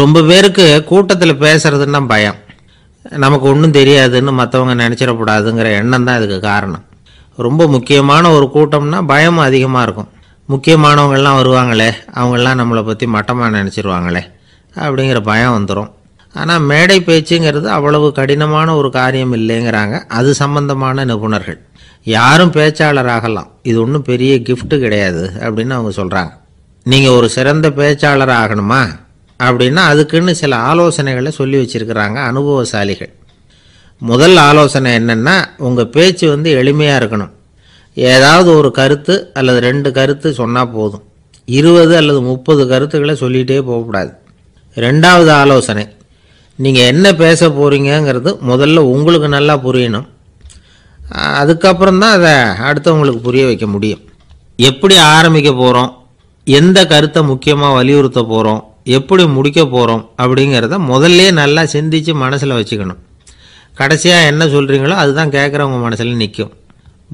ரொம்ப பேருக்கு கூட்டத்தில் பேசுறதுன்னா பயம் நமக்கு ஒன்றும் தெரியாதுன்னு மற்றவங்க நினச்சிடக்கூடாதுங்கிற எண்ணம் தான் இதுக்கு காரணம் ரொம்ப முக்கியமான ஒரு கூட்டம்னா பயமும் அதிகமாக இருக்கும் முக்கியமானவங்கள்லாம் வருவாங்களே அவங்களாம் நம்மளை பற்றி மட்டமாக நினச்சிருவாங்களே அப்படிங்கிற பயம் வந்துடும் ஆனால் மேடை பேச்சுங்கிறது அவ்வளவு கடினமான ஒரு காரியம் இல்லைங்கிறாங்க அது சம்பந்தமான நிபுணர்கள் யாரும் பேச்சாளர் ஆகலாம் இது ஒன்றும் பெரிய கிஃப்ட்டு கிடையாது அப்படின்னு அவங்க சொல்கிறாங்க நீங்கள் ஒரு சிறந்த பேச்சாளர் ஆகணுமா அப்படின்னா அதுக்குன்னு சில ஆலோசனைகளை சொல்லி வச்சுருக்கிறாங்க அனுபவசாலிகள் முதல் ஆலோசனை என்னென்னா உங்கள் பேச்சு வந்து எளிமையாக இருக்கணும் ஏதாவது ஒரு கருத்து அல்லது ரெண்டு கருத்து சொன்னால் போதும் இருபது அல்லது முப்பது கருத்துக்களை சொல்லிகிட்டே போகக்கூடாது ரெண்டாவது ஆலோசனை நீங்கள் என்ன பேச போகிறீங்கிறது முதல்ல உங்களுக்கு நல்லா புரியணும் அதுக்கப்புறம்தான் அதை அடுத்தவங்களுக்கு புரிய வைக்க முடியும் எப்படி ஆரம்பிக்க போகிறோம் எந்த கருத்தை முக்கியமாக வலியுறுத்த போகிறோம் எப்படி முடிக்க போகிறோம் அப்படிங்கிறத முதல்ல நல்லா சிந்தித்து மனசில் வச்சுக்கணும் கடைசியாக என்ன சொல்கிறீங்களோ அதுதான் கேட்குறவங்க மனசில் நிற்கும்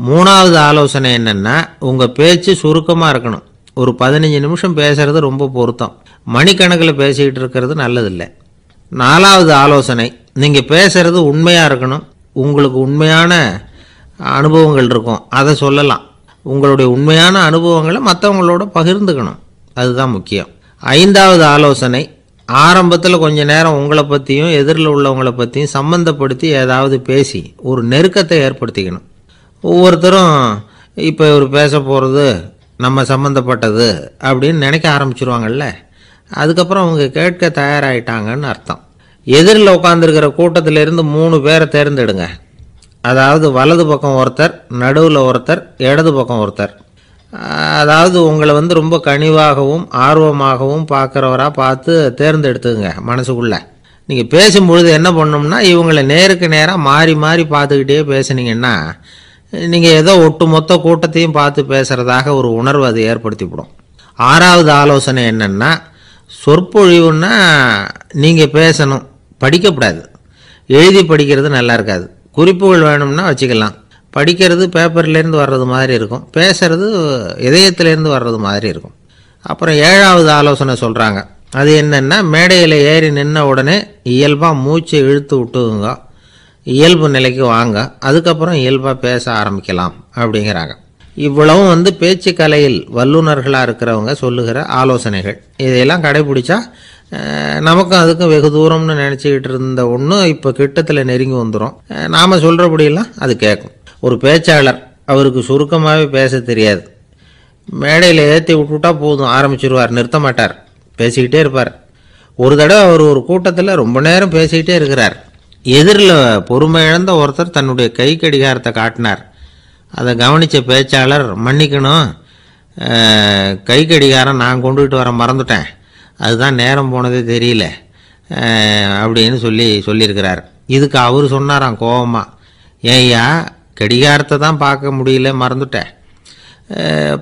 மூணாவது ஆலோசனை என்னென்னா உங்கள் பேச்சு சுருக்கமாக இருக்கணும் ஒரு பதினஞ்சு நிமிஷம் பேசுகிறது ரொம்ப பொருத்தம் மணிக்கணக்கில் பேசிக்கிட்டு இருக்கிறது நல்லதில்லை நாலாவது ஆலோசனை நீங்கள் பேசுகிறது உண்மையாக இருக்கணும் உங்களுக்கு உண்மையான அனுபவங்கள் இருக்கும் அதை சொல்லலாம் உங்களுடைய உண்மையான அனுபவங்களை மற்றவங்களோட பகிர்ந்துக்கணும் அதுதான் முக்கியம் ஐந்தாவது ஆலோசனை ஆரம்பத்தில் கொஞ்ச நேரம் உங்களை பற்றியும் எதிரில் உள்ளவங்களை பற்றியும் சம்மந்தப்படுத்தி ஏதாவது பேசி ஒரு நெருக்கத்தை ஏற்படுத்திக்கணும் ஒவ்வொருத்தரும் இப்போ இவர் பேச போகிறது நம்ம சம்மந்தப்பட்டது அப்படின்னு நினைக்க ஆரம்பிச்சிருவாங்கல்ல அதுக்கப்புறம் அவங்க கேட்க தயாராகிட்டாங்கன்னு அர்த்தம் எதிரில் உட்காந்துருக்கிற கூட்டத்திலேருந்து மூணு பேரை தேர்ந்தெடுங்க அதாவது வலது பக்கம் ஒருத்தர் நடுவில் ஒருத்தர் இடது பக்கம் ஒருத்தர் அதாவது உங்களை வந்து ரொம்ப கனிவாகவும் ஆர்வமாகவும் பார்க்குறவராக பார்த்து தேர்ந்தெடுத்துங்க மனசுக்குள்ளே நீங்கள் பேசும்பொழுது என்ன பண்ணோம்னா இவங்களை நேருக்கு நேராக மாறி மாறி பார்த்துக்கிட்டே பேசுனீங்கன்னா நீங்கள் ஏதோ ஒட்டுமொத்த கூட்டத்தையும் பார்த்து பேசுகிறதாக ஒரு உணர்வு அது ஏற்படுத்திவிடும் ஆறாவது ஆலோசனை என்னென்னா சொற்பொழிவுன்னா நீங்கள் பேசணும் படிக்கக்கூடாது எழுதி படிக்கிறது நல்லா இருக்காது குறிப்புகள் வேணும்னா வச்சுக்கலாம் படிக்கிறது பேப்பர்லேருந்து வர்றது மாதிரி இருக்கும் பேசுறது இதயத்திலேருந்து வர்றது மாதிரி இருக்கும் அப்புறம் ஏழாவது ஆலோசனை சொல்கிறாங்க அது என்னென்னா மேடையில் ஏறி நின்ன உடனே இயல்பாக மூச்சை இழுத்து விட்டுங்க இயல்பு நிலைக்கு வாங்க அதுக்கப்புறம் இயல்பாக பேச ஆரம்பிக்கலாம் அப்படிங்கிறாங்க இவ்வளவும் வந்து பேச்சு கலையில் வல்லுநர்களாக இருக்கிறவங்க சொல்லுகிற ஆலோசனைகள் இதையெல்லாம் கடைபிடிச்சா நமக்கும் அதுக்கும் வெகு தூரம்னு நினச்சிக்கிட்டு இருந்த ஒன்று இப்போ கிட்டத்தில் நெருங்கி வந்துடும் நாம் சொல்கிறபடியெல்லாம் அது கேட்கும் ஒரு பேச்சாளர் அவருக்கு சுருக்கமாகவே பேச தெரியாது மேடையில் ஏற்றி விட்டுவிட்டா போதும் ஆரம்பிச்சிருவார் நிறுத்த மாட்டார் பேசிக்கிட்டே இருப்பார் ஒரு தடவை அவர் ஒரு கூட்டத்தில் ரொம்ப நேரம் பேசிக்கிட்டே இருக்கிறார் எதிரில் பொறுமை இழந்த ஒருத்தர் தன்னுடைய கை கடிகாரத்தை காட்டினார் அதை கவனித்த பேச்சாளர் மன்னிக்கணும் கை கடிகாரம் நான் கொண்டுகிட்டு வர மறந்துட்டேன் அதுதான் நேரம் போனதே தெரியல அப்படின்னு சொல்லி சொல்லியிருக்கிறார் இதுக்கு அவர் சொன்னாராம் கோபமாக ஏன்யா கடிகாரத்தை தான் பார்க்க முடியல மறந்துட்டேன்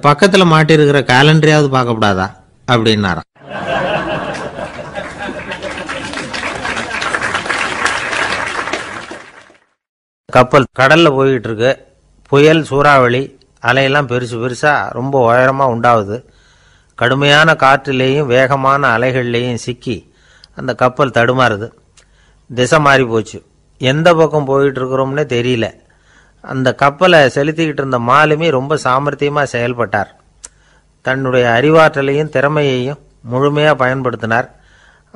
பக்கத்தில் மாட்டிருக்கிற கேலண்டரையாவது பார்க்கக்கூடாதா அப்படின்னாரா கப்பல் கடலில் போய்கிட்டு இருக்கு புயல் சூறாவளி அலையெல்லாம் பெருசு பெருசாக ரொம்ப உயரமாக உண்டாகுது கடுமையான காற்றுலேயும் வேகமான அலைகள்லேயும் சிக்கி அந்த கப்பல் தடுமாறுது திசை மாறி போச்சு எந்த பக்கம் போயிட்டு இருக்கிறோம்னே தெரியல அந்த கப்பலை செலுத்திக்கிட்டு இருந்த மாலுமி ரொம்ப சாமர்த்தியமாக செயல்பட்டார் தன்னுடைய அறிவாற்றலையும் திறமையையும் முழுமையாக பயன்படுத்தினார்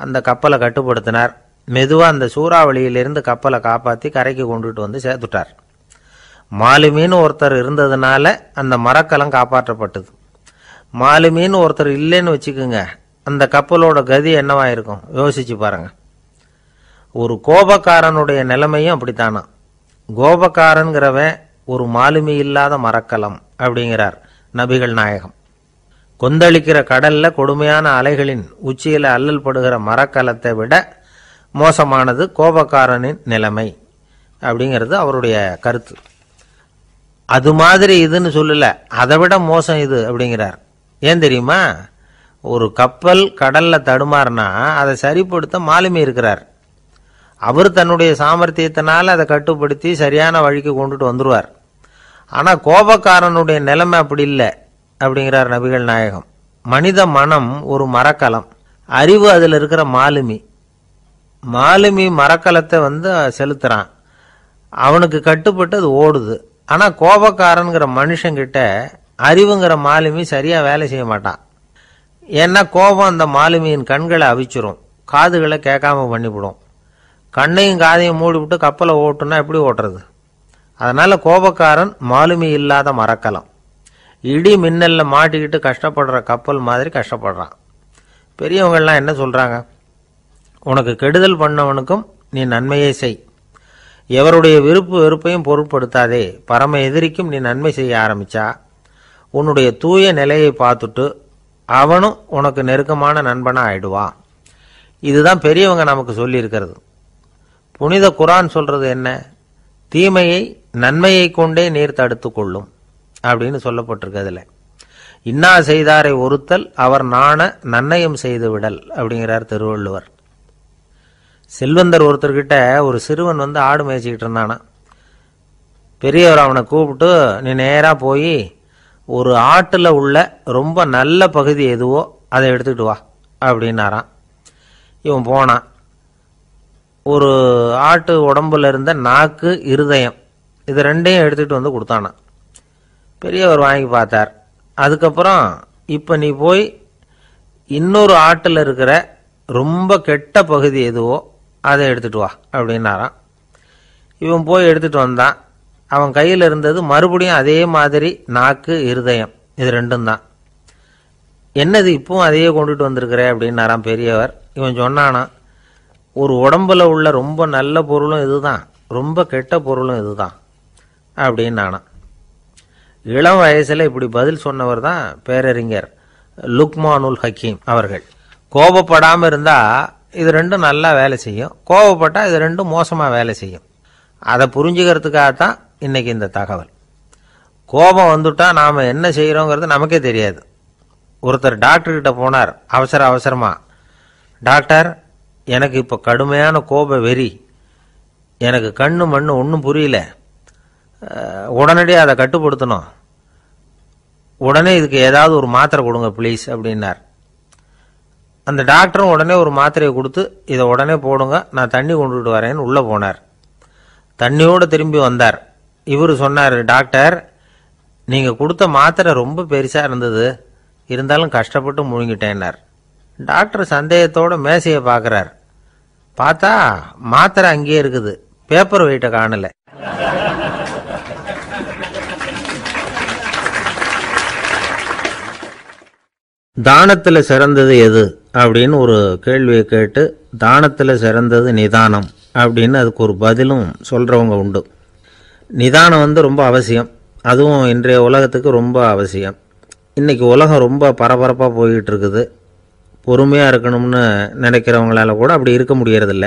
அந்த கப்பலை கட்டுப்படுத்தினார் மெதுவாக அந்த சூறாவளியிலிருந்து கப்பலை காப்பாற்றி கரைக்கு கொண்டுட்டு வந்து சேர்த்துட்டார் மாலுமின்னு ஒருத்தர் இருந்ததுனால அந்த மரக்கலம் காப்பாற்றப்பட்டது மாலுமின்னு ஒருத்தர் இல்லைன்னு வச்சுக்கோங்க அந்த கப்பலோட கதி என்னவாக இருக்கும் யோசிச்சு பாருங்க ஒரு கோபக்காரனுடைய நிலைமையும் அப்படித்தானா கோபக்காரன்கிறவன் ஒரு மாலுமி இல்லாத மரக்கலம் அப்படிங்கிறார் நபிகள் நாயகம் கொந்தளிக்கிற கடல்ல கொடுமையான அலைகளின் உச்சியில அல்லல் படுகிற மரக்கலத்தை விட மோசமானது கோபக்காரனின் நிலைமை அப்படிங்கிறது அவருடைய கருத்து அது மாதிரி இதுன்னு சொல்லலை அதை விட மோசம் இது அப்படிங்கிறார் ஏன் தெரியுமா ஒரு கப்பல் கடலில் தடுமாறினா அதை சரிப்படுத்த மாலுமி இருக்கிறார் அவர் தன்னுடைய சாமர்த்தியத்தினால் அதை கட்டுப்படுத்தி சரியான வழிக்கு கொண்டுட்டு வந்துடுவார் ஆனால் கோபக்காரனுடைய நிலைமை அப்படி இல்லை அப்படிங்கிறார் நபிகள் நாயகம் மனித மனம் ஒரு மரக்கலம் அறிவு அதில் இருக்கிற மாலுமி மாலுமி மரக்கலத்தை வந்து செலுத்துகிறான் அவனுக்கு கட்டுப்பட்டு அது ஓடுது ஆனால் கோபக்காரனுங்கிற மனுஷங்கிட்ட அறிவுங்கிற மாலுமி சரியாக வேலை செய்ய மாட்டான் ஏன்னா கோபம் அந்த மாலுமியின் கண்களை அவிச்சிரும் காதுகளை கேட்காம பண்ணிவிடும் கண்ணையும் காதையும் மூடிவிட்டு கப்பலை ஓட்டுனா எப்படி ஓட்டுறது அதனால் கோபக்காரன் மாலுமி இல்லாத மறக்கலாம் இடி மின்னலில் மாட்டிக்கிட்டு கஷ்டப்படுற கப்பல் மாதிரி கஷ்டப்படுறான் பெரியவங்கள்லாம் என்ன சொல்கிறாங்க உனக்கு கெடுதல் பண்ணவனுக்கும் நீ நன்மையை செய் எவருடைய விருப்பு வெறுப்பையும் பொருட்படுத்தாதே பரம எதிரிக்கும் நீ நன்மை செய்ய ஆரம்பித்தா உன்னுடைய தூய நிலையை பார்த்துட்டு அவனும் உனக்கு நெருக்கமான நண்பனாக ஆயிடுவான் இதுதான் பெரியவங்க நமக்கு சொல்லியிருக்கிறது புனித குரான் சொல்றது என்ன தீமையை நன்மையை கொண்டே நீர் தடுத்து கொள்ளும் அப்படின்னு சொல்லப்பட்டிருக்கு அதில் இன்னா செய்தாரை ஒருத்தல் அவர் நாண நன்னயம் செய்து விடல் அப்படிங்கிறார் திருவள்ளுவர் செல்வந்தர் ஒருத்தர்கிட்ட ஒரு சிறுவன் வந்து ஆடு மேய்ச்சிக்கிட்டு இருந்தானா பெரியவர் அவனை கூப்பிட்டு நீ நேராக போய் ஒரு ஆட்டில் உள்ள ரொம்ப நல்ல பகுதி எதுவோ அதை எடுத்துக்கிட்டு வா அப்படின்னாரான் இவன் போனான் ஒரு ஆட்டு உடம்புல இருந்த நாக்கு இருதயம் இது ரெண்டையும் எடுத்துகிட்டு வந்து கொடுத்தானா பெரியவர் வாங்கி பார்த்தார் அதுக்கப்புறம் இப்போ நீ போய் இன்னொரு ஆட்டில் இருக்கிற ரொம்ப கெட்ட பகுதி எதுவோ அதை எடுத்துகிட்டு வா அப்படின்னாராம் இவன் போய் எடுத்துகிட்டு வந்தான் அவன் கையில் இருந்தது மறுபடியும் அதே மாதிரி நாக்கு இருதயம் இது ரெண்டும் தான் என்னது இப்பவும் அதையே கொண்டுட்டு வந்திருக்கிற அப்படின்னாராம் பெரியவர் இவன் சொன்னானா ஒரு உடம்பில் உள்ள ரொம்ப நல்ல பொருளும் இதுதான் ரொம்ப கெட்ட பொருளும் இதுதான் அப்படின்னு நானா இளம் வயசில் இப்படி பதில் சொன்னவர் தான் பேரறிஞர் லுக்மானுல் ஹக்கீம் அவர்கள் கோபப்படாமல் இருந்தால் இது ரெண்டும் நல்லா வேலை செய்யும் கோபப்பட்டால் இது ரெண்டும் மோசமாக வேலை செய்யும் அதை புரிஞ்சுக்கிறதுக்காக தான் இன்றைக்கி இந்த தகவல் கோபம் வந்துட்டால் நாம் என்ன செய்கிறோங்கிறது நமக்கே தெரியாது ஒருத்தர் டாக்டர்கிட்ட போனார் அவசர அவசரமாக டாக்டர் எனக்கு இப்போ கடுமையான கோப வெறி எனக்கு கண்ணு மண் ஒன்றும் புரியல உடனடியாக அதை கட்டுப்படுத்தணும் உடனே இதுக்கு ஏதாவது ஒரு மாத்திரை கொடுங்க ப்ளீஸ் அப்படின்னார் அந்த டாக்டரும் உடனே ஒரு மாத்திரையை கொடுத்து இதை உடனே போடுங்க நான் தண்ணி கொண்டுட்டு வரேன்னு உள்ளே போனார் தண்ணியோடு திரும்பி வந்தார் இவர் சொன்னார் டாக்டர் நீங்கள் கொடுத்த மாத்திரை ரொம்ப பெருசாக இருந்தது இருந்தாலும் கஷ்டப்பட்டு முழுங்கிட்டேன்னார் டாக்டர் சந்தேகத்தோடு மேசையை பார்க்குறார் பார்த்தா மாத்திரை அங்கேயே இருக்குது பேப்பர் வெயிட்டை காணலை தானத்தில் சிறந்தது எது அப்படின்னு ஒரு கேள்வியை கேட்டு தானத்தில் சிறந்தது நிதானம் அப்படின்னு அதுக்கு ஒரு பதிலும் சொல்கிறவங்க உண்டு நிதானம் வந்து ரொம்ப அவசியம் அதுவும் இன்றைய உலகத்துக்கு ரொம்ப அவசியம் இன்றைக்கி உலகம் ரொம்ப பரபரப்பாக போய்கிட்டு இருக்குது பொறுமையாக இருக்கணும்னு நினைக்கிறவங்களால கூட அப்படி இருக்க முடியறதில்ல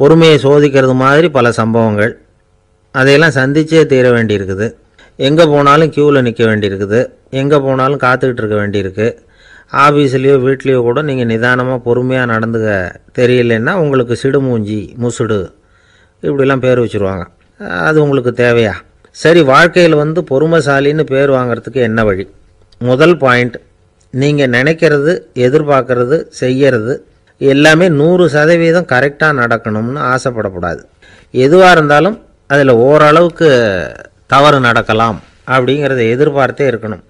பொறுமையை சோதிக்கிறது மாதிரி பல சம்பவங்கள் அதையெல்லாம் சந்தித்தே தீர வேண்டியிருக்குது எங்கே போனாலும் க்யூவில் நிற்க வேண்டியிருக்குது எங்கே போனாலும் காத்துக்கிட்டு இருக்க வேண்டியிருக்கு ஆஃபீஸ்லேயோ வீட்லேயோ கூட நீங்கள் நிதானமாக பொறுமையாக நடந்துக்க தெரியலன்னா உங்களுக்கு சிடுமூஞ்சி முசுடு இப்படிலாம் பேர் வச்சுருவாங்க அது உங்களுக்கு தேவையா சரி வாழ்க்கையில் வந்து பொறுமைசாலின்னு பேர் வாங்கிறதுக்கு என்ன வழி முதல் பாயிண்ட் நீங்கள் நினைக்கிறது எதிர்பார்க்கறது செய்யறது எல்லாமே நூறு சதவீதம் கரெக்டாக நடக்கணும்னு ஆசைப்படக்கூடாது எதுவாக இருந்தாலும் அதில் ஓரளவுக்கு தவறு நடக்கலாம் அப்படிங்கிறத எதிர்பார்த்தே இருக்கணும்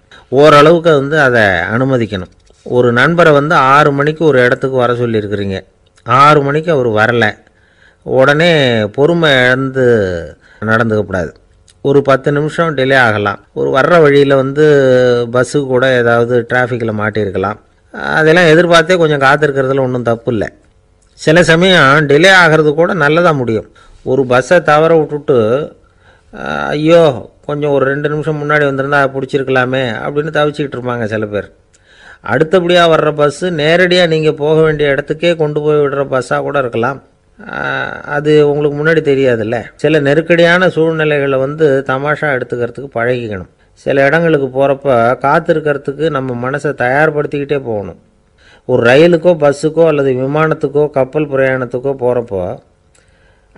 ஓரளவுக்கு வந்து அதை அனுமதிக்கணும் ஒரு நண்பரை வந்து ஆறு மணிக்கு ஒரு இடத்துக்கு வர சொல்லியிருக்கிறீங்க ஆறு மணிக்கு அவர் வரலை உடனே பொறுமை இழந்து நடந்துக்கக்கூடாது ஒரு பத்து நிமிஷம் டிலே ஆகலாம் ஒரு வர்ற வழியில் வந்து பஸ்ஸு கூட ஏதாவது டிராஃபிக்கில் மாட்டியிருக்கலாம் அதெல்லாம் எதிர்பார்த்தே கொஞ்சம் காத்திருக்கிறதுல ஒன்றும் தப்பு இல்லை சில சமயம் டிலே ஆகிறது கூட நல்லதாக முடியும் ஒரு பஸ்ஸை தவற விட்டுட்டு ஐயோ கொஞ்சம் ஒரு ரெண்டு நிமிஷம் முன்னாடி வந்திருந்தா பிடிச்சிருக்கலாமே அப்படின்னு தவிச்சிக்கிட்டு இருப்பாங்க சில பேர் அடுத்தபடியாக வர்ற பஸ்ஸு நேரடியாக நீங்கள் போக வேண்டிய இடத்துக்கே கொண்டு போய் விடுற பஸ்ஸாக கூட இருக்கலாம் அது உங்களுக்கு முன்னாடி தெரியாதுல்ல சில நெருக்கடியான சூழ்நிலைகளை வந்து தமாஷா எடுத்துக்கிறதுக்கு பழகிக்கணும் சில இடங்களுக்கு போகிறப்ப காத்திருக்கிறதுக்கு நம்ம மனசை தயார்படுத்திக்கிட்டே போகணும் ஒரு ரயிலுக்கோ பஸ்ஸுக்கோ அல்லது விமானத்துக்கோ கப்பல் பிரயாணத்துக்கோ போகிறப்போ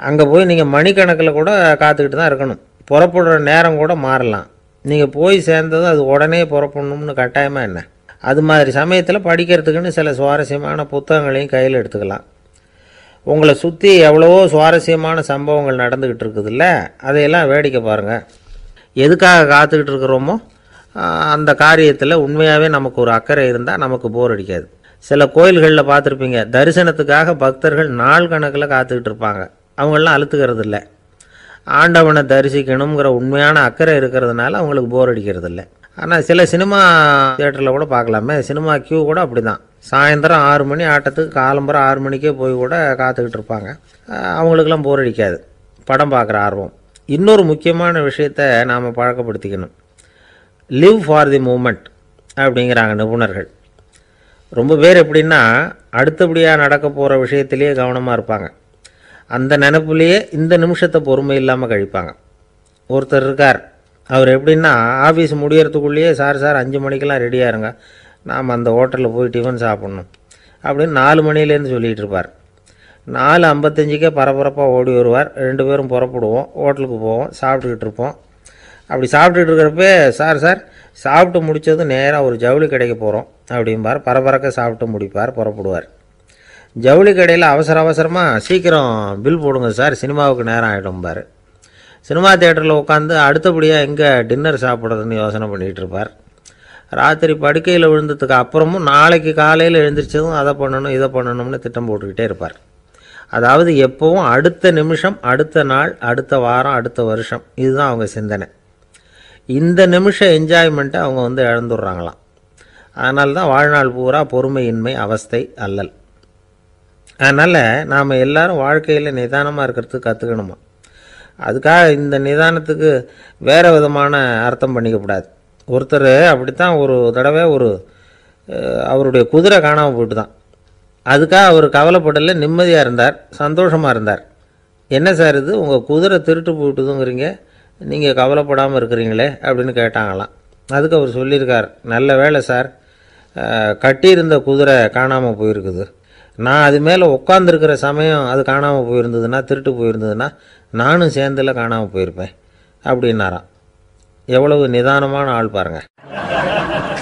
அங்கே போய் நீங்கள் மணிக்கணக்கில் கூட காத்துக்கிட்டு தான் இருக்கணும் புறப்படுற நேரம் கூட மாறலாம் நீங்கள் போய் சேர்ந்ததும் அது உடனே புறப்படணும்னு கட்டாயமாக என்ன அது மாதிரி சமயத்தில் படிக்கிறதுக்குன்னு சில சுவாரஸ்யமான புத்தகங்களையும் கையில் எடுத்துக்கலாம் உங்களை சுற்றி எவ்வளவோ சுவாரஸ்யமான சம்பவங்கள் நடந்துக்கிட்டு இருக்குதுல்ல அதையெல்லாம் வேடிக்கை பாருங்கள் எதுக்காக காத்துக்கிட்டு இருக்கிறோமோ அந்த காரியத்தில் உண்மையாகவே நமக்கு ஒரு அக்கறை இருந்தால் நமக்கு போர் அடிக்காது சில கோயில்களில் பார்த்துருப்பீங்க தரிசனத்துக்காக பக்தர்கள் நாள் கணக்கில் காத்துக்கிட்டு இருப்பாங்க அவங்களாம் அழுத்துக்கிறது இல்லை ஆண்டவனை தரிசிக்கணுங்கிற உண்மையான அக்கறை இருக்கிறதுனால அவங்களுக்கு போர் அடிக்கிறது இல்லை ஆனால் சில சினிமா தியேட்டரில் கூட பார்க்கலாமே சினிமா கியூ கூட அப்படி தான் சாயந்தரம் ஆறு மணி ஆட்டத்துக்கு காலம்புற ஆறு மணிக்கே போய் கூட காத்துக்கிட்டு இருப்பாங்க அவங்களுக்கெல்லாம் போர் அடிக்காது படம் பார்க்குற ஆர்வம் இன்னொரு முக்கியமான விஷயத்தை நாம் பழக்கப்படுத்திக்கணும் லிவ் ஃபார் தி மூமெண்ட் அப்படிங்கிறாங்க நிபுணர்கள் ரொம்ப பேர் எப்படின்னா அடுத்தபடியாக நடக்க போகிற விஷயத்திலேயே கவனமாக இருப்பாங்க அந்த நினப்புலேயே இந்த நிமிஷத்தை பொறுமை இல்லாமல் கழிப்பாங்க ஒருத்தர் இருக்கார் அவர் எப்படின்னா ஆஃபீஸ் முடியறதுக்குள்ளேயே சார் சார் அஞ்சு மணிக்கெல்லாம் ரெடியாக இருங்க நாம் அந்த ஹோட்டலில் போய் டிஃபன் சாப்பிட்ணும் அப்படின்னு நாலு மணிலேருந்து சொல்லிகிட்டு இருப்பார் நாலு ஐம்பத்தஞ்சுக்கே பரபரப்பாக ஓடி வருவார் ரெண்டு பேரும் புறப்படுவோம் ஹோட்டலுக்கு போவோம் சாப்பிட்டுக்கிட்டு இருப்போம் அப்படி சாப்பிட்டுட்டு இருக்கிறப்ப சார் சார் சாப்பிட்டு முடித்ததும் நேராக ஒரு ஜவுளி கடைக்கு போகிறோம் அப்படிம்பார் பரபரக்க சாப்பிட்டு முடிப்பார் புறப்படுவார் ஜவுளி கடையில் அவசர அவசரமாக சீக்கிரம் பில் போடுங்க சார் சினிமாவுக்கு நேரம் ஆகிடும்பார் சினிமா தேட்டரில் உட்காந்து அடுத்தபடியாக எங்கே டின்னர் சாப்பிட்றதுன்னு யோசனை பண்ணிகிட்டு இருப்பார் ராத்திரி படுக்கையில் விழுந்ததுக்கு அப்புறமும் நாளைக்கு காலையில் எழுந்திரிச்சதும் அதை பண்ணணும் இதை பண்ணணும்னு திட்டம் போட்டுக்கிட்டே இருப்பார் அதாவது எப்போவும் அடுத்த நிமிஷம் அடுத்த நாள் அடுத்த வாரம் அடுத்த வருஷம் இதுதான் அவங்க சிந்தனை இந்த நிமிஷம் என்ஜாய்மெண்ட்டை அவங்க வந்து இழந்துடுறாங்களாம் அதனால தான் வாழ்நாள் பூரா பொறுமையின்மை அவஸ்தை அல்லல் அதனால் நாம் எல்லாரும் வாழ்க்கையில் நிதானமாக இருக்கிறதுக்கு கற்றுக்கணுமா அதுக்காக இந்த நிதானத்துக்கு வேறு விதமான அர்த்தம் பண்ணிக்கக்கூடாது ஒருத்தர் அப்படித்தான் ஒரு தடவை ஒரு அவருடைய குதிரை காணாமல் போயிட்டு தான் அதுக்காக அவர் கவலைப்படலை நிம்மதியாக இருந்தார் சந்தோஷமாக இருந்தார் என்ன சார் இது உங்கள் குதிரை திருட்டு போயிட்டுதுங்கிறீங்க நீங்கள் கவலைப்படாமல் இருக்கிறீங்களே அப்படின்னு கேட்டாங்களாம் அதுக்கு அவர் சொல்லியிருக்கார் நல்ல வேலை சார் கட்டியிருந்த குதிரை காணாமல் போயிருக்குது நான் அது மேலே உட்காந்துருக்கிற சமயம் அது காணாமல் போயிருந்ததுன்னா திருட்டு போயிருந்ததுன்னா நானும் சேர்ந்தில் காணாமல் போயிருப்பேன் அப்படின்னாராம் எவ்வளவு நிதானமான ஆள் பாருங்கள்